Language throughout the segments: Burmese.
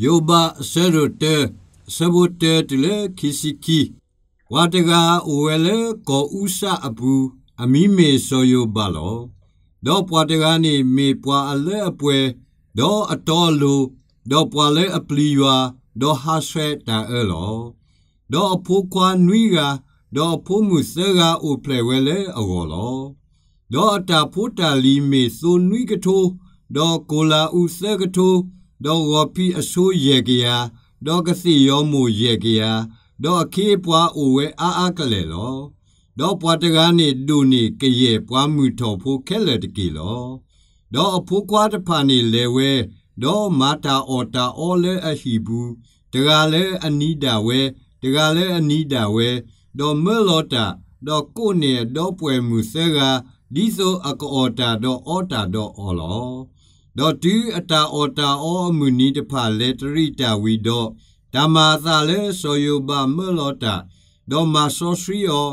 ယောဘဆရတဲဆဘတဲတလေခိစီကီဝတကာအိုဝဲလေကောဥစအပူအမိမေဆောယောဘလောတော့ပွားတကားနေမေပွားအလဲအပွဲတော့အတော်လူတော့ပွားလဲအပလီရွာတော့ဟာဆွဲတာအဲလောတော့အဖိုးခွာနွီကတော့ဖိုးမှုစဲကအိုဖလဲဝဲလဲအော်လောတော့အတာဖိုးတာလီမေဆိုနွီကထိုးတော့ကိုလာဥစဲကထိုးဒေါ်ဝပီအဆိုးရေကရဒေါ်ကစီယောမူရေကရဒေါ်အခေးပွားအိုဝဲအာအကလေလောဒေါ်ပွားတကားနေဒူနေကရေပွားမှုတော်ဖိုခဲလက်တကီလောဒေါ်အဖိုးကွာတဖာနေလေဝဲဒေါ်မာတာအော်တာအော်လဲအဟီဘူးတကားလဲအနိဒာဝဲတကားလဲအနိဒာဝဲဒေါ်မေလောတာဒေါ်ကိုနေဒေါ်ပွဲမှုဆဲကဒီဆိုအကောတာဒေါ်အော်တာဒေါ်အော်လောဒေါ်တူအတာအော်တာအောမူနီတဖလက်တရိတာဝီတော့ဓမ္မာသာလဲဆိုယဘမလောတာဒေါ်မာဆောစရီယော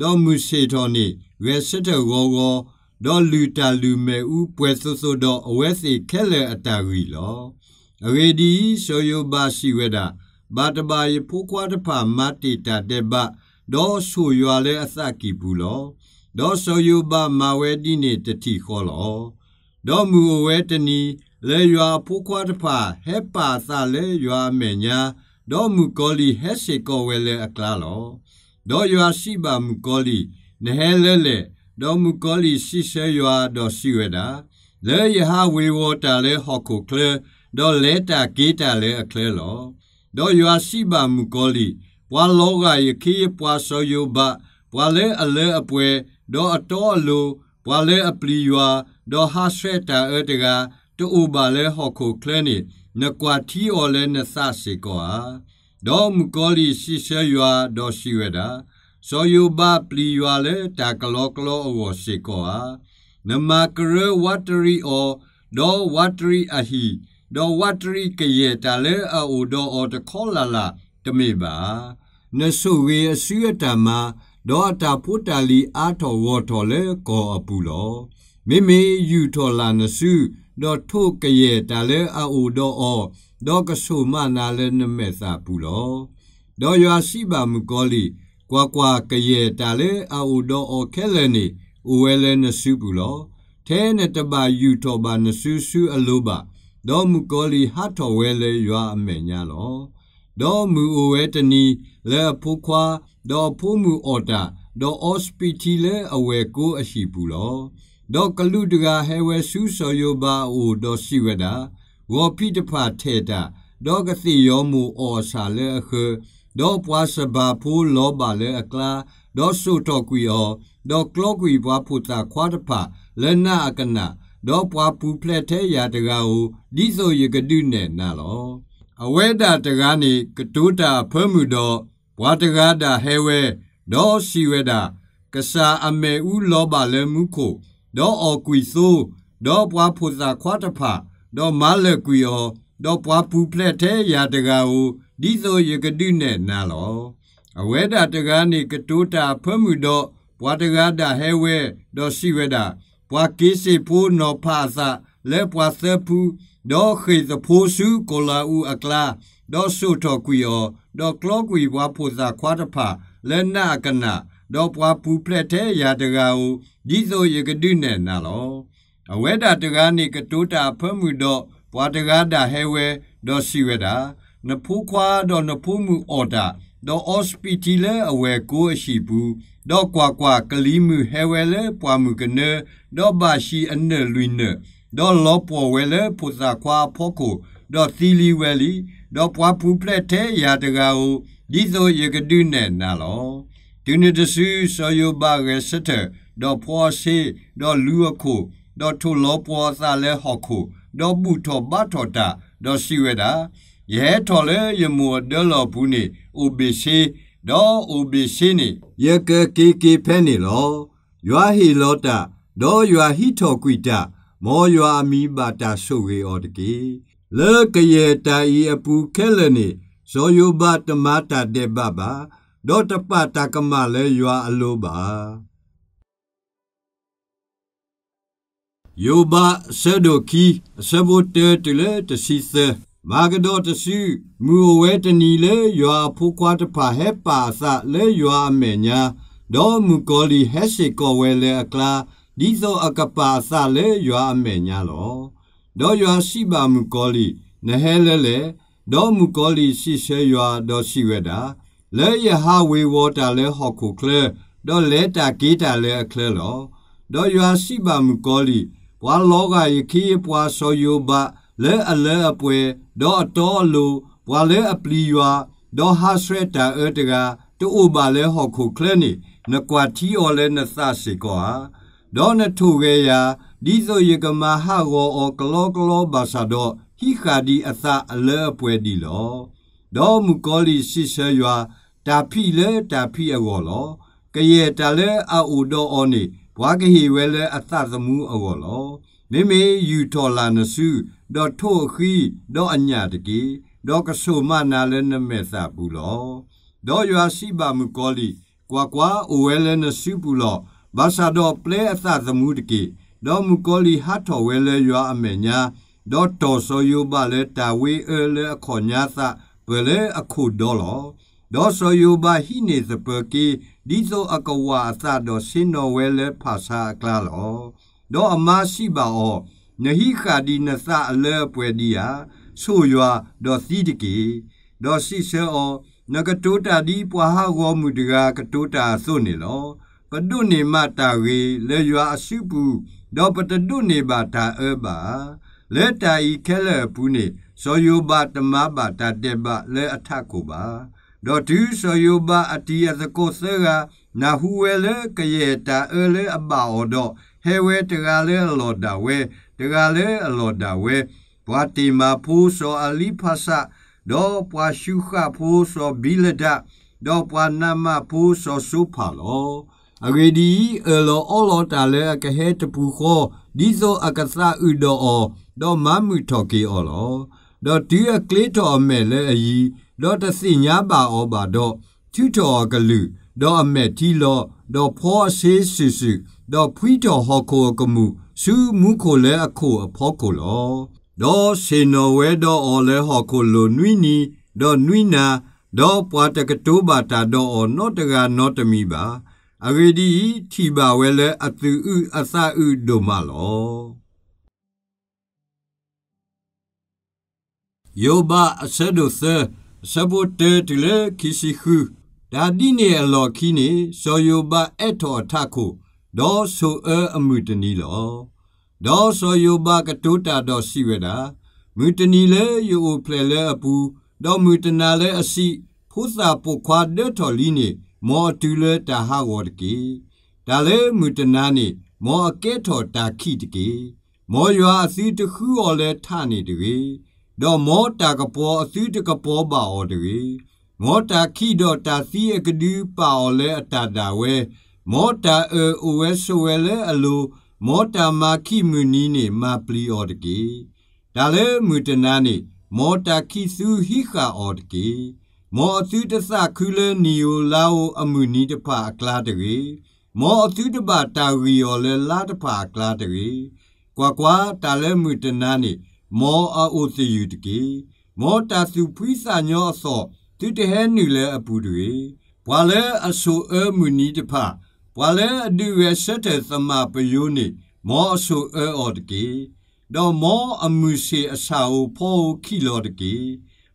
ဒေါ်မူစေတော်နေဝဲစစ်တော်ကောကောဒေါ်လူတာလူမဲဥပွဲဆွဆွတော့အဝဲစီခဲလေအတာဝီလောအဝေဒီဆိုယဘရှိဝဲတာဘာတဘာယဖိုးကွာတဖမတိတာတဲ့ဘဒေါ်ဆူရွာလဲအစကီဘူးလောဒေါ်ဆိုယဘမဝဲဒီနေတတိခောလောဒေါ်မူဝဲတနီလေရွာဖိုးခွားတဖာဟဲပါသလေရွာမေညာဒေါ်မူကောလီဟဲစေကောဝဲလေအကလာလောဒေါ်ရွာရှိပါမူကောလီနဟဲလဲလေဒေါ်မူကောလီရှိဆဲရွာဒေါ်ရှိဝဲတာလေယဟာဝေဝတာလေဟော်ကိုကလေဒေါ်လေတာကေတာလေအကလေလောဒေါ်ရွာရှိပါမူကောလီဘွာလောကယခေးပွာဆောယောဘဘွာလေအလဲအပွဲဒေါ်အတော်အလိုဘွာလေအပလီရွာဒေါ်ဟာရှေတာအတကတူဘာလဲဟော်ခိုကလနိနကွာတီအော်လဲနဆစေကောဟာဒေါ်မကောလီရှိရှဲရွာဒေါ်ရှိဝဒါဇောယုဘပလီရွာလဲတာကလောကလောအော်စေကောဟာနမကရဝတ်တရီအော်ဒေါ်ဝတ်တရီအဟီဒေါ်ဝတ်တရီကရဲ့တာလဲအိုဒေါ်အော်တခေါ်လာလာတမေပါနဆုဝေအစွရတမဒေါ်တာဖုတလီအာထောဝောထောလဲကောအပူလောမိမိယူထော်လာနစုတော့ထုတ်ကရဲ့တလဲအိုတော့အောတော့ကဆုမနာလဲနမဲစာပူလောတော့ရွာရှိပါမူကောလီကွာကွာကရဲ့တလဲအိုတော့အောခဲလဲနေအိုဝဲလဲနစုပူလောထဲနဲ့တပါယူထော်ပါနစုစုအလိုပါတော့မူကောလီဟာထော်ဝဲလဲရွာအမဲညာလောတော့မူအိုဝဲတနီလဲဖိုးခွာတော့ဖိုးမူအော်တာတော့ hospital လဲအဝဲကိုအရှိပူလောဒေါကလူတကဟဲဝဲဆူဆော်ယောဘာအိုဒေါ်စီဝဒာဝော်ပိတဖာထေတာဒေါကတိယောမူအောဆာလေခဒေါ်ပွားစဘာဖူလောဘာလေအကလာဒေါ်ဆူတော်ကွီယောဒေါ်ကလောကွီဘွားဖူတာခွာတဖာလနာအကနာဒေါ်ပွားပူဖလက်သေးရာတကာကိုဒီဆိုရကတုနဲ့နာလောအဝဲတာတကားနေကတိုးတာဖွဲမှုတော့ဘွားတကားတာဟဲဝဲဒေါ်စီဝဲတာကစားအမေဦးလောပါလဲမှုခို့ဒေါ်အော်ကွီဆိုဒေါ်ပွားဖူစာခွာတဖဒေါ်မာလက်ကွီယောဒေါ်ပွားပူဖလက်တဲ့ရာတကာကိုဒီဆိုယကတိနဲ့နာလောအဝဲတာတကားနေကတိုးတာဖွမှုတော့ဘွာတကားတာဟဲဝဲတော့စီဝဲတာဘွာကိစီဖူနော်ဖာစာလဲဘွာဆဖူဒေါ်ခေသဖူစုကိုလာဦးအကလာဒေါ်ဆုတော်ကွီယောဒေါ်ကလောကွီဘွာဖူစာခွာတဖလဲနာကနာတော့ပွားပူဖလက်တဲ့ရာတကာကိုဒီဆိုရကဒုနဲ့နာလောအဝဲတာတကားနေကတိုးတာဖမှုတော့ပွားတကားတာဟဲဝဲတော့စီဝဲတာနဖူးခွာတော့နဖူးမှုအော်တာတော့ hospital လဲအဝဲကိုအရှိဘူးတော့ကွာကွာကလီမှုဟဲဝဲလဲပွားမှုကနေတော့ဘာရှိအနဲ့လွိနဲ့တော့လောပေါ်ဝဲလဲပူဇာခွာဖို့ကိုတော့သီလီဝဲလီတော့ပွားပူဖလက်တဲ့ရာတကာကိုဒီဆိုရကဒုနဲ့နာလောဒီနေ့တဆူဆောယဘရဲစတဲ့ဒေါ်ဖောစီဒေါ်လူအခုဒေါ်ထူလောပွားသလဲဟော်ခုဒေါ်ဘူးထောဘထောတာဒေါ်စီဝဲတာရဲထော်လဲယမူဒေါ်လောဘူးနေအိုဘီစီဒေါ်အိုဘီစီနေယကကေကေဖဲနေလောရွာဟီလောတာဒေါ်ရွာဟီထော်ကွီတာမောရွာမီပါတာဆုရေော်တကေလေကရေတာဤအပူခဲလနေဇောယဘတမတာတဲ့ဘဘာဒေါ်တပတာကမလဲရွာအလိုပါယောဘဆဒိုကီဆဘိုတဲတလေတစီသမာဂဒေါ်တစီမူဝဲတနီလေရွာဖိုးခွားတဖာဟဲပါသလဲရွာမေညာဒေါ်မူကောလီဟဲစီကောဝဲလေအကလာဒီဇောအကပါသလဲရွာမေညာလောဒေါ်ရွာရှိပါမူကောလီနဟဲလဲလေဒေါ်မူကောလီရှိဆဲရွာဒေါ်ရှိဝဲတာလဲယဟာဝေဝတာလဲဟော်ခုကလဲတော့လဲတာကေတာလဲအခလဲလောတော့ယွာစီပါမကောလီဘွာလောကယခိယပွာဆောယောဘလဲအလဲအပွဲတော့အတော်လူဘွာလဲအပလီယွာတော့ဟာဆွဲတာအတကတူအိုပါလဲဟော်ခုကလဲနီနကွာတီော်လဲနသစီကောဟာတော့နထုကေယာဒီဆိုယကမဟာဂောအောကလောကလောဘာသာတော့ဟိခာဒီအသအလဲအပွဲဒီလောတော့မူကောလီရှိဆဲယွာတာဖိလေတာဖိအောလောကရေတလဲအိုဒောအောနိဘွားကဟေဝဲလဲအသသမူအောလောမိမေယူတော်လာနစုဒေါ်ထိုခီဒေါ်အညာတကေဒေါ်ကဆုမနာလဲနမေသပူလောဒေါ်ရွာရှိပါမူကောလီကွာကွာအိုဝဲလဲနစုပူလောဘာသာဒေါ်ပလဲအသသမူတကေဒေါ်မူကောလီဟာတော်ဝဲလဲရွာအမေညာဒေါ်တော်စောယုဘလဲတာဝေအဲလဲအခေါ်ညာသဘလဲအခုဒေါ်လောဒေါ်ဆိုယိုဘာဟိနေစပကီဒီဇိုအကဝါအသတော်စင်တော်ဝဲလဲဖာစာကလာလောဒေါ်အမရှိပါအောနဟိခာဒီနသအလဲပွဲဒီယာဆိုယွာဒေါ်စီတကီဒေါ်စီဆေအောနကတိုတာဒီပွာဟာဝမူတကကတိုတာဆိုနေလောပဒုနေမတာဝေလေရွာအစုပူဒေါ်ပတဒုနေပါတာအဘာလေတာဤခဲလပူနေဇောယောပါတမပါတာတေပါလေအထကိုပါဒေါ်တူဆယောဘာအတီယသကိုဆရာနာဟူဝဲလေကရေတာအဲလေအဘော်ဒေါ်ဟဲဝဲတကလည်းအလော်တာဝဲတကလည်းအလော်တာဝဲဘွာတီမာဖူးစောအလီဖာဆာဒေါ်ပွာရှုခဖူးစောဘီလဒဒေါ်ပွာနာမဖူးစောဆူဖာလောအဂေဒီအလောအလောတာလေကဟဲတပူခောဒီဇောအကသဥဒောဒေါ်မမှုထော်ကေအောလောဒေါ်ဒီအကလေတော်အမဲလေအီဒေါ်တစီညာပါဩပါတော့ထူတော်ကလူဒေါ်အမက်တီလောဒေါ်ဖောဆေးစီစီဒေါ်ဖွီတော်ဟော်ကိုကမှုစူမူကိုလဲအခုအဖောကိုလောဒေါ်စေနော်ဝဲဒေါ်အော်လဲဟော်ကိုလိုနွီနီဒေါ်နွီနာဒေါ်ပွားတကတိုးပါတာဒေါ်အော်နော့တကနော့တမီပါအဂဒီထီပါဝဲလဲအသူဥအသဥဒုမလောယောဘအဆဒုသစဘုတေတလေခိစီခုဒါဒီနေလောခိနေစောယောဘအထောထခုဒေါ်ဆိုအအမှုတနီလောဒေါ်စောယောဘကတုတာဒေါ်စီဝဒာမြူတနီလေယိုဖလေလေအပူဒေါ်မြူတနာလေအစီဖုစာပုခွာဒေထော်လီနေမောတူလေတဟာဝတ်ကေဒါလေမြူတနာနေမောအကဲထော်တာခိတကေမောယွာအစီတခုော်လေထနေတကေဒေါ်မောတာကပေါ်အသီးတကပေါ်ပါအော်တကြီးမောတာခိဒေါ်တာစီအကဒီပါအော်လဲအတတာဝဲမောတာအိုဝဲဆိုဝဲလဲအလိုမောတာမာခိမူနီနေမပလီအော်တကြီးဒါလဲမူတနာနေမောတာခိစုဟိခာအော်တကြီးမောအသီးတစခူးလဲနီယိုလာအိုအမူနီတဖအကလာတကြီးမောအသီးတပတာရီယော်လဲလာတဖအကလာတကြီးကွာကွာတာလဲမူတနာနေမောအိုစီယူတကေမောတာစုဖိစာညောအစောတူတဟဲနီလဲအပူတွေဘွာလဲအဆူအမူနီတဖဘွာလဲအဒီဝဲဆက်တဲ့သမပယိုနီမောအဆူအော်တကေတော့မောအမှုစီအစာကိုဖောခီလောတကေ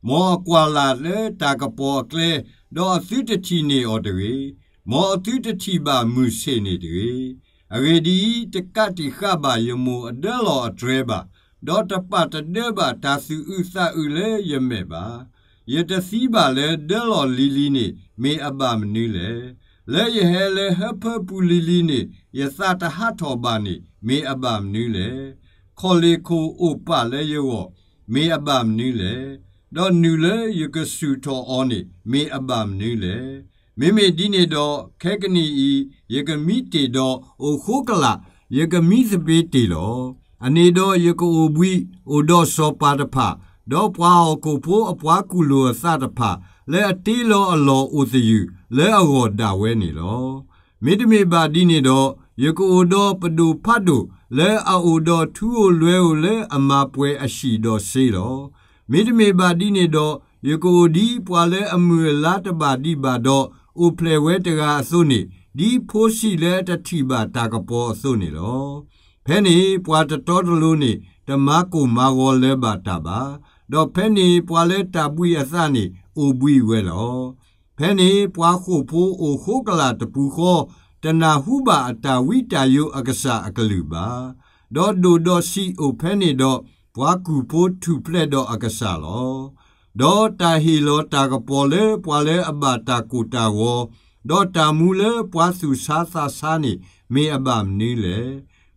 မောကွာလာလဲတာကပေါ်ကလဲတော့အသုတတိနေအော်တကေမောအသုတတိပါမှုစီနေတကေအဝေဒီတကတိခပါယမူအဒဲလောအဒရဲပါဒေါ်တပတ်တဲ့ဘာတာစုဥစဥလေယမေပါယတစီပါလေဒေလော်လီလီနေမေအပမနီးလေလေယဟဲလေဟဖပူလီလီနေယသတဟထောပါနေမေအပမနီးလေခောလီခိုဥပလေယောမေအပမနီးလေတော့နူလေယကဆူတော်အောနေမေအပမနီးလေမိမိဒီနေတော့ခဲကနီဤယကမိတေတော့အိုခိုးကလာယကမိစပေးတေလောအနေတော့ယကိုဘွီအိုဒေါ်စောပါတဖာဒေါ်ပွားဟောကိုဖိုးအပွားကူလိုစတဖာလဲအတီလောအလောဥသယူလဲအဟောတာဝဲနေလောမိတမေပါဒီနေတော့ယကိုဒေါ်ပဒူဖတ်ဒူလဲအိုဒေါ်ထူအိုလွဲအိုလဲအမပွဲအရှိတော်စေလောမိတမေပါဒီနေတော့ယကိုဒီပွာလဲအမွေလာတပါဒီပါတော့ဥဖလေဝဲတကအစုံနေဒီဖိုးရှိလဲတတိပါတာကပေါ်အစုံနေလောဖဲနီပွာတတော်တလူနီဓမ္မကုမာဝောလဲပါတာပါတော့ဖဲနီပွာလဲတာပွီအစနီအိုပွီဝဲလောဖဲနီပွာခုဖိုးအိုခိုကလာတပူခောတနာဟုပါအတာဝိတာယုအက္ကဆအကလူပါတော့ဒိုတော့စီအိုဖဲနီတော့ဘွာကူဖိုးထူဖလက်တော့အက္ကဆလောဒေါ်တာဟီလောတာကပေါ်လေပွာလေအဘတာကူတာဝဒေါ်တာမူလေပွာစုစာစာစာနီမေအဘမနီလေ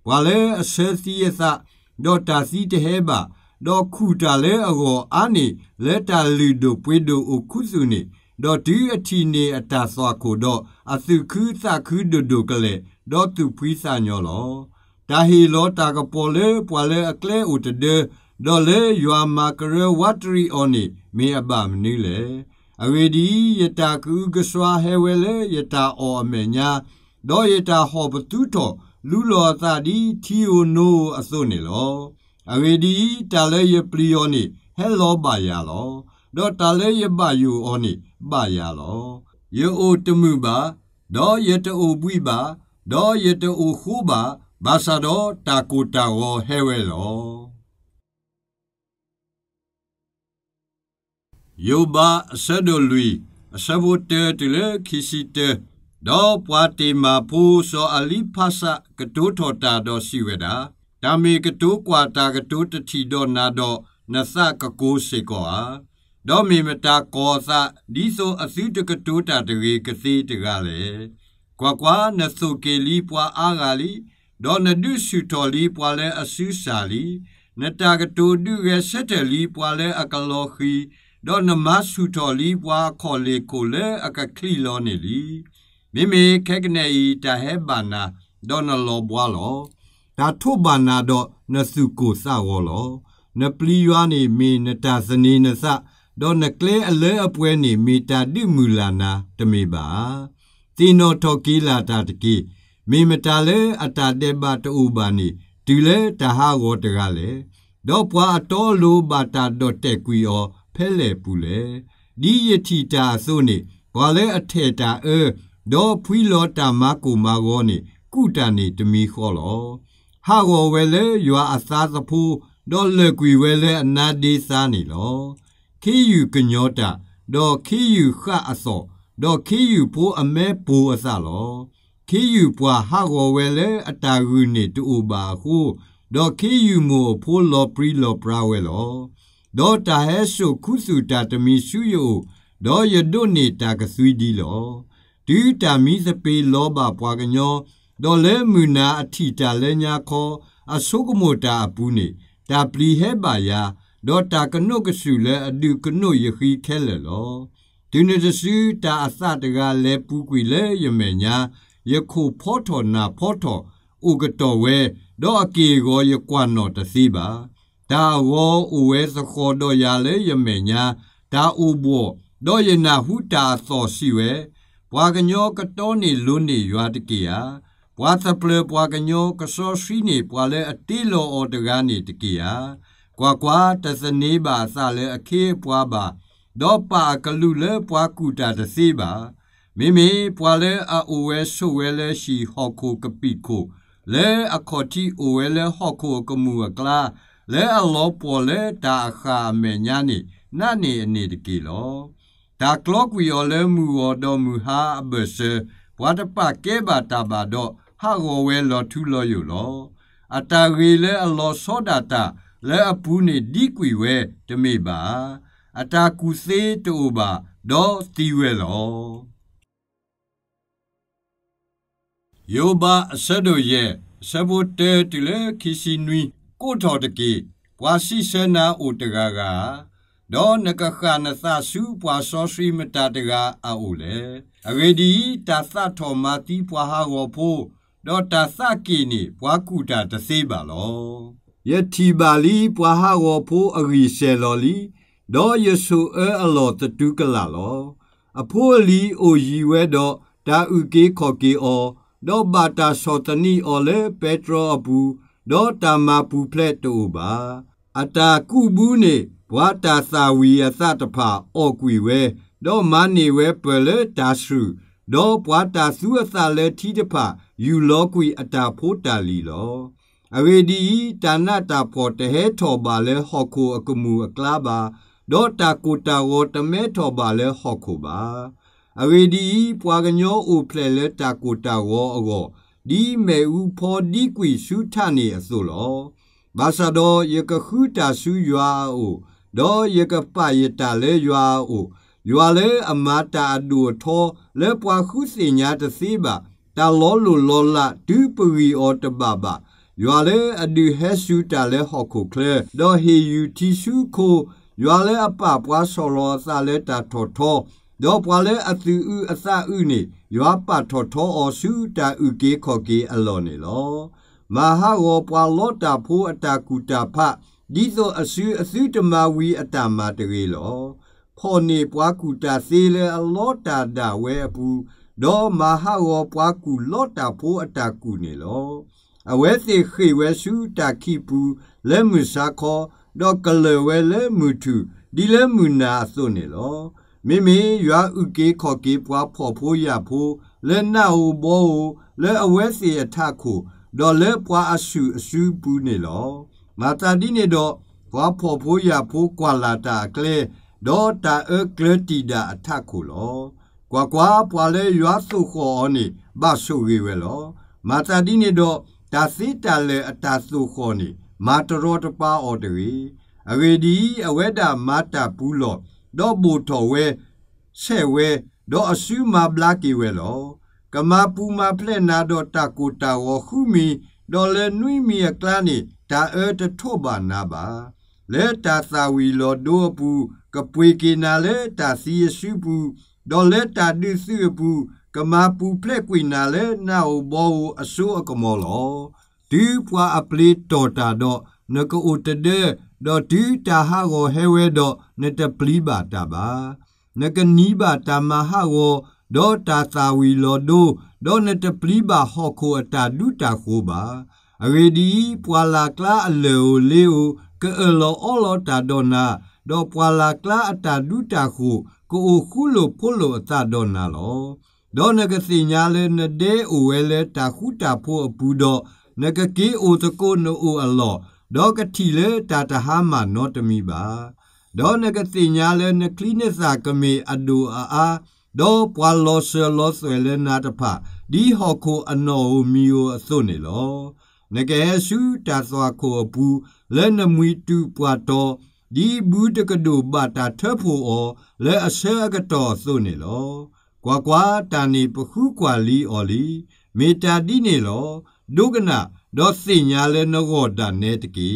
ဝါလဲအစဲစီယသဒေါ်တာစီတဟဲဘာဒေါ်ခုတာလဲအကောအာနေလဲတာလူဒိုပွေဒိုအခုစုနေဒေါ်ဒီအတီနေအတာစွာကိုတော့အစုခူးစခူးဒိုဒိုကလေဒေါ်သူပွီးစာညောလောတာဟီလောတာကပေါ်လဲပွာလဲအကလဲဥတဒေဒေါ်လေယွာမာကရဝတ်ရီအော်နီမေအပမနီလေအဝေဒီယတာကူကစွာဟဲဝဲလေယတာအော်အမေညာဒေါ်ယတာဟောပတူတော်လူလောသဒီသီယိုနိုအစုံနေလောအဝေဒီတာလဲယပလီယောနိဟဲလောပါယာလောတော့တာလဲယပယူအောနိပါယာလောယေအိုတမှုပါတော့ယတအိုပွိပါတော့ယတအိုခူပါဘာသာတော့တာကိုတာဝဟဲဝဲလောယောဘဆဒိုလူအစဘိုတဲတလေခီစီတဲဒေါ်ပွားတီမာဖူစောအလီဖဆကတိုးထော်တာတော့ရှိဝဲတာဒါမေကတိုးကွာတာကတိုးတထီတော့နာတော့နသကကိုးစေကောဟာတော့မေမတာကောသဒီဆိုအစုတကတိုးတာတရေကစီတကလည်းကွာကွာနသုကေလီပွားအားကလီဒေါ်နဒုစုတော်လီပွားလဲအစုစာလီနတာကတိုဒုရဲ့ဆက်တယ်လီပွားလဲအကလောခီဒေါ်နမစုတော်လီပွားခေါ်လေကိုလဲအကခလီလောနေလီမိမိခက်ကနေဤတဟဲဘာနာဒေါနလောဘွာလောဒါထုဘာနာတော့နစုကိုစဝောလောနပလီယွာနေမေနတာစနေနစဒေါနကလေအလဲအပွဲနေမေတာတိမူလာနာ တမေပါတီနောထောကီလာတာတကိမေမတာလေအတာတေဘတူဘာနီဒီလေတဟာဝတကလေတော့ပွာအတော်လိုဘာတာတော့တက်ကွီော်ဖဲလေပူလေဒီယတိတာဆိုနေဘာလဲအထေတာအဲဒေါ်ဖီလောတာမကူမာဂောနေကုတန်နေတမီခောလောဟာဂောဝဲလေယွာအသာသဖူဒေါ်လေကွေဝဲလေအနာဒီစာနေလောခီယူကညောတာဒေါ်ခီယူခအစောဒေါ်ခီယူပိုးအမဲပိုးအစလောခီယူပွားဟာဂောဝဲလေအတာဂူနေတူဘာခုဒေါ်ခီယူမိုဖိုးလောပရီလောပရာဝဲလောဒေါ်တာဟဲရှုခုစုတာတမီရှုယိုဒေါ်ယဒုနေတာကဆွီဒီလောဒီတာမီစပေလောဘပွားကညောဒေါ်လဲမူနာအထီတာလဲညာခောအဆုကမောတာပူနေတာပလီဟဲပါယာဒေါ်တာကနုကဆူလဲအဒုကနုယခီခဲလဲလောဒီနေတဆူတာအသတကလဲပူကွေလဲယမေညာယခုဖောထောနာဖောထောဥကတော်ဝဲတော့အကေကိုယကွနော်တစီပါဒါဝောဥဝဲစခောတော့ရလဲယမေညာဒါဥဘောတော့ယနာဟုတာသောစီဝဲဘွာကညောကတောနေလွနေရွာတကေယဘွာသပလဘွာကညောကစောရှိနေဘွာလဲအတိလောအော်တကားနေတကေယကွာကွာတစနေပါစလဲအခေးဘွာပါတော့ပါကလူလဲဘွာကူတာတစီပါမိမိဘွာလဲအိုဝဲဆိုဝဲလဲရှိဟော်ကိုကပိကိုလဲအခေါ်တီအိုဝဲလဲဟော်ကိုကမူကလာလဲအလောပေါ်လဲတာအခါမေညာနေနာနေအနေတကီလောဒါကလောကွေော်လဲမူော်တော်မူဟာအဘဆဝါတပကဲပါတာပါတော့ဟာဂောဝဲလော်ထူလော်ယူလော်အတာရီလဲအလော်စောဒတာလဲအပူနေဒီကွေဝဲတမေပါအတာကူသေးတူပါတော့တီဝဲလော်ယောဘအဆတ်တို့ရဲ့ဆဘုတဲတလေခီစီနွီကိုထော်တကေကွာစီဆနာအိုတကားကဒေါ်နကခနသဆူပွာစောရှိမတတကအိုလေအဂဒီတာသထောမာတိပွာဟာရောဖို့ဒေါ်တာသကိနေပွာကူတာတစေပါလောယတိပါလီပွာဟာရောဖို့အဂီရှေလောလီဒေါ်ယေရှုအလောတတုကလာလောအဖိုးလီအိုရီဝဲတော့ဒါဥကေခော်ကေအောတော့ဘာတာစောတနီအော်လေပက်ထရောအပူတော့တာမာပူဖလက်တူပါအတာကုဘူးနေဘွာတာစာဝီယသတဖာအော်ကွေဝဲတော့မနေဝဲပလေတာစုတော့ဘွာတာစုအစာလဲထီတဖာယူလောကွေအတာဖိုးတာလီလောအဝေဒီတာနာတာပေါ်တဟဲထော်ပါလဲဟော်ကိုအကမူအကလာပါတော့တာကိုတာဝတမဲထော်ပါလဲဟော်ကိုပါအဝေဒီပွာကညောအိုဖလဲလဲတာကိုတာဝအောဒီမဲဥဖော်ဒီကွေရှုထနေအစို့လောဘာသာတော်ယကခုတာဆူရွာအိုဒေါ်ယကပယတာလေရွာအိုရွာလေအမတာအဒူထောလေပွားခုစင်ညာတစီပါတလောလူလောလာဒူပရီအော်တဘဘာရွာလေအဒူဟဲဆူတာလေဟော်ခုကလေဒေါ်ဟီယူတီဆူကိုရွာလေအပပွားဆော်လောစာလေတာထောထောဒေါ်ပွာလေအသူဥအစဥနေရွာပထောထောအော်ဆူတာဥကေခော်ကေအလောနေလောမဟာဝပွာလောတာဖိုးအတာကူတာဖဒီသောအဆူအဆူတမဝီအတာမာတရေလောဖောနေပွားကူတာစေလေအလောတာတာဝဲအပူဒေါ်မဟာဝပွားကူလောတာဖိုးအတာကူနေလောအဝဲစီခေဝဲစုတာခိပူလဲမှုစာခောဒေါ်ကလဝဲလဲမှုထုဒီလဲမှုနာစွနေလောမိမိရွာဥကေခော်ကေပွားဖော်ဖိုးရဖိုးလဲနာဟုဘောဟုလဲအဝဲစီအထခုဒေါ်လေပွားအဆူအဆူပူးနေလောမာတာတိနေတော့ဘွားဖို့ဖိုးရဖိုးကွာလာတာကလေဒေါ်တာအကလတီဒာအထခုလောကွာကွာပွာလေရွာစုခေါ်နေဘဆူရီဝဲလောမာတာတိနေတော့ဒါစီတလေအတာစုခေါ်နေမာတရောတပါအော်တရီအဝေဒီအဝဲတာမာတာပူးလောတော့ဘူတော်ဝဲဆဲဝဲတော့အဆူမဘလာကီဝဲလောကမာပူမာဖလက်နာတော့တာကိုတာဝခုမီဒေါ်လနွိမီကလာနီဒါအဲတထော့ပါနာပါလဲတာသာဝီလော်ဒိုအပူကပွေကေနာလဲတာစီယရှုပူဒေါ်လဲတာဒီစီပူကမာပူဖလက်ကွေနာလဲနာအိုဘောအဆူအကမောလောဒီပွာအပလီတော်တာတော့နကူတဒေတော့ဒီတာဟာကိုဟဲဝဲတော့နတပလီပါတာပါနကနီးပါတာမဟာကိုဒေါ်တာတာဝီလော်ဒိုဒေါ်နတပလီဘာဟော့ခိုအတာဒူတာခိုပါအရေဒီပွာလာကလာအလေိုလေိုကဲလော်အော်လော်တာဒေါ်နာဒေါ်ပွာလာကလာအတာဒူတာခိုကိုအိုခုလိုဖိုလိုအတာဒေါ်နာလောဒေါ်နကစီညာလေနဒေအိုဝဲလေတာခုတာဖိုအပူတော့နကကီအိုတကိုနိုအိုအလော်ဒေါ်ကတိလေတာတဟာမနောတမီပါဒေါ်နကတိညာလေနကလိနစာကမေအဒူအာအာဒေါ်ပွာလောဆလောဆွေလနာတဖဒီဟော်ခိုအနော်ဟူမီယိုအစွနေလောငကဲရှူတာသွာခိုအပူလဲနမွီတူပွာတော်ဒီဘူးတကဒိုဘာတာထဖူအောလဲအဆဲကတော်စွနေလောကွာကွာတာနီပခုကွာလီအော်လီမေတာတိနေလောဒုကနာဒေါ်စင်ညာလဲနောဂောတာနေတကီ